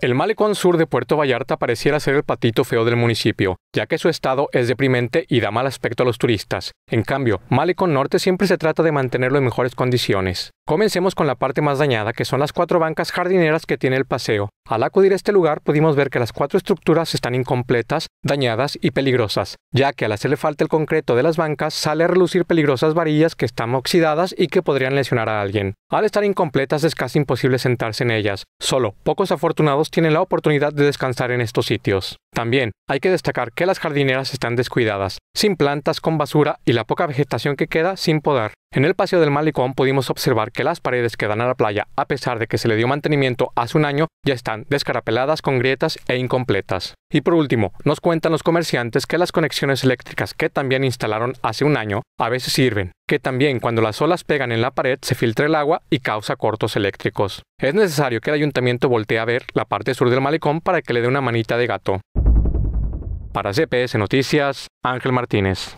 El malecón sur de Puerto Vallarta pareciera ser el patito feo del municipio, ya que su estado es deprimente y da mal aspecto a los turistas. En cambio, Malecón Norte siempre se trata de mantenerlo en mejores condiciones. Comencemos con la parte más dañada, que son las cuatro bancas jardineras que tiene el paseo. Al acudir a este lugar pudimos ver que las cuatro estructuras están incompletas, dañadas y peligrosas, ya que al hacerle falta el concreto de las bancas sale a relucir peligrosas varillas que están oxidadas y que podrían lesionar a alguien. Al estar incompletas es casi imposible sentarse en ellas, solo pocos afortunados tienen la oportunidad de descansar en estos sitios. También hay que destacar que las jardineras están descuidadas, sin plantas, con basura y la poca vegetación que queda sin podar. En el Paseo del Malecón pudimos observar que las paredes que dan a la playa, a pesar de que se le dio mantenimiento hace un año, ya están descarapeladas con grietas e incompletas. Y por último, nos cuentan los comerciantes que las conexiones eléctricas que también instalaron hace un año a veces sirven, que también cuando las olas pegan en la pared se filtra el agua y causa cortos eléctricos. Es necesario que el ayuntamiento voltee a ver la parte sur del malecón para que le dé una manita de gato. Para CPS Noticias, Ángel Martínez.